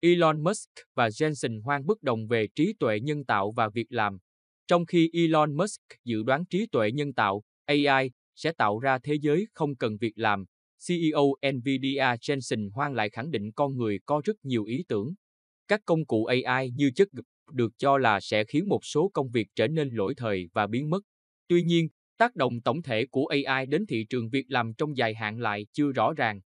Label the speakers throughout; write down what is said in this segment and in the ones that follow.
Speaker 1: Elon Musk và Jensen hoang bất đồng về trí tuệ nhân tạo và việc làm. Trong khi Elon Musk dự đoán trí tuệ nhân tạo, AI, sẽ tạo ra thế giới không cần việc làm, CEO NVIDIA Jensen hoang lại khẳng định con người có rất nhiều ý tưởng. Các công cụ AI như chất được cho là sẽ khiến một số công việc trở nên lỗi thời và biến mất. Tuy nhiên, tác động tổng thể của AI đến thị trường việc làm trong dài hạn lại chưa rõ ràng.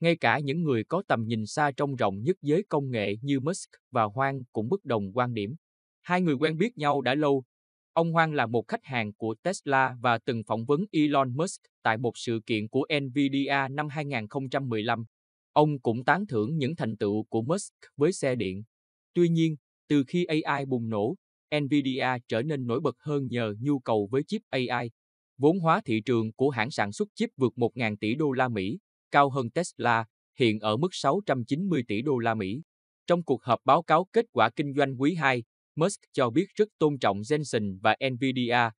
Speaker 1: Ngay cả những người có tầm nhìn xa trong rộng nhất giới công nghệ như Musk và Hoang cũng bất đồng quan điểm. Hai người quen biết nhau đã lâu. Ông Hoang là một khách hàng của Tesla và từng phỏng vấn Elon Musk tại một sự kiện của Nvidia năm 2015. Ông cũng tán thưởng những thành tựu của Musk với xe điện. Tuy nhiên, từ khi AI bùng nổ, Nvidia trở nên nổi bật hơn nhờ nhu cầu với chip AI. Vốn hóa thị trường của hãng sản xuất chip vượt 1.000 tỷ đô la Mỹ cao hơn Tesla, hiện ở mức 690 tỷ đô la Mỹ. Trong cuộc họp báo cáo kết quả kinh doanh quý 2, Musk cho biết rất tôn trọng Jensen và Nvidia.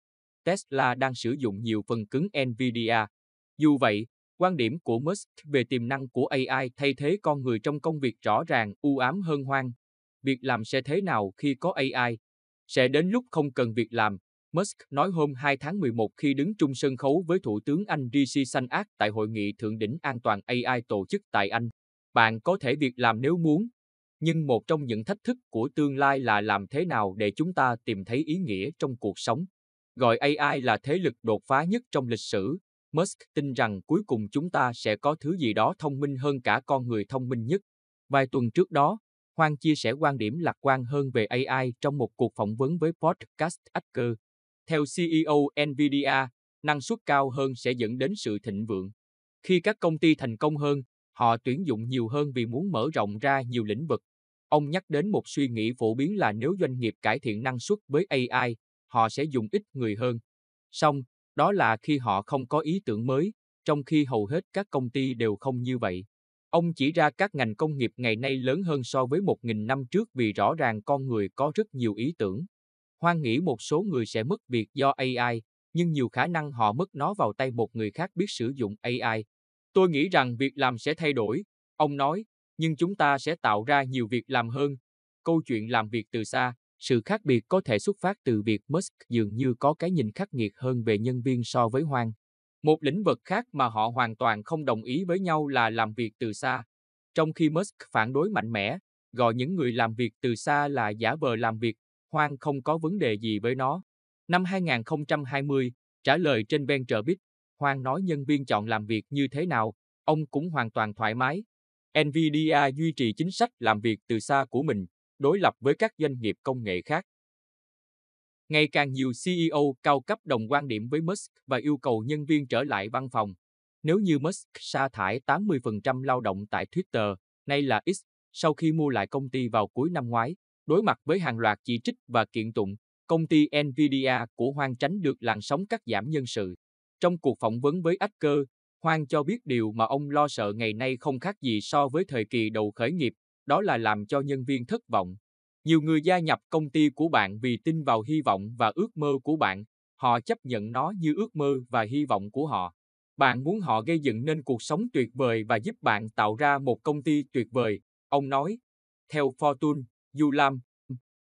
Speaker 1: Tesla đang sử dụng nhiều phần cứng Nvidia. Dù vậy, quan điểm của Musk về tiềm năng của AI thay thế con người trong công việc rõ ràng u ám hơn hoang. Việc làm sẽ thế nào khi có AI? Sẽ đến lúc không cần việc làm, Musk nói hôm 2 tháng 11 khi đứng chung sân khấu với Thủ tướng Anh Rishi Sunak tại hội nghị thượng đỉnh an toàn AI tổ chức tại Anh. Bạn có thể việc làm nếu muốn, nhưng một trong những thách thức của tương lai là làm thế nào để chúng ta tìm thấy ý nghĩa trong cuộc sống. Gọi AI là thế lực đột phá nhất trong lịch sử, Musk tin rằng cuối cùng chúng ta sẽ có thứ gì đó thông minh hơn cả con người thông minh nhất. Vài tuần trước đó, Hoang chia sẻ quan điểm lạc quan hơn về AI trong một cuộc phỏng vấn với podcast Hacker. Theo CEO Nvidia, năng suất cao hơn sẽ dẫn đến sự thịnh vượng. Khi các công ty thành công hơn, họ tuyển dụng nhiều hơn vì muốn mở rộng ra nhiều lĩnh vực. Ông nhắc đến một suy nghĩ phổ biến là nếu doanh nghiệp cải thiện năng suất với AI, họ sẽ dùng ít người hơn. Song, đó là khi họ không có ý tưởng mới, trong khi hầu hết các công ty đều không như vậy. Ông chỉ ra các ngành công nghiệp ngày nay lớn hơn so với 1.000 năm trước vì rõ ràng con người có rất nhiều ý tưởng. Hoan nghĩ một số người sẽ mất việc do AI, nhưng nhiều khả năng họ mất nó vào tay một người khác biết sử dụng AI. Tôi nghĩ rằng việc làm sẽ thay đổi, ông nói, nhưng chúng ta sẽ tạo ra nhiều việc làm hơn. Câu chuyện làm việc từ xa, sự khác biệt có thể xuất phát từ việc Musk dường như có cái nhìn khắc nghiệt hơn về nhân viên so với Hoang. Một lĩnh vực khác mà họ hoàn toàn không đồng ý với nhau là làm việc từ xa. Trong khi Musk phản đối mạnh mẽ, gọi những người làm việc từ xa là giả vờ làm việc Hoang không có vấn đề gì với nó. Năm 2020, trả lời trên Ben Bit, Hoang nói nhân viên chọn làm việc như thế nào, ông cũng hoàn toàn thoải mái. Nvidia duy trì chính sách làm việc từ xa của mình, đối lập với các doanh nghiệp công nghệ khác. Ngày càng nhiều CEO cao cấp đồng quan điểm với Musk và yêu cầu nhân viên trở lại văn phòng. Nếu như Musk sa thải 80% lao động tại Twitter, nay là X, sau khi mua lại công ty vào cuối năm ngoái, Đối mặt với hàng loạt chỉ trích và kiện tụng, công ty Nvidia của Hoang tránh được làn sóng cắt giảm nhân sự. Trong cuộc phỏng vấn với Acker, Hoang cho biết điều mà ông lo sợ ngày nay không khác gì so với thời kỳ đầu khởi nghiệp, đó là làm cho nhân viên thất vọng. Nhiều người gia nhập công ty của bạn vì tin vào hy vọng và ước mơ của bạn, họ chấp nhận nó như ước mơ và hy vọng của họ. Bạn muốn họ gây dựng nên cuộc sống tuyệt vời và giúp bạn tạo ra một công ty tuyệt vời, ông nói. Theo Fortune, dù làm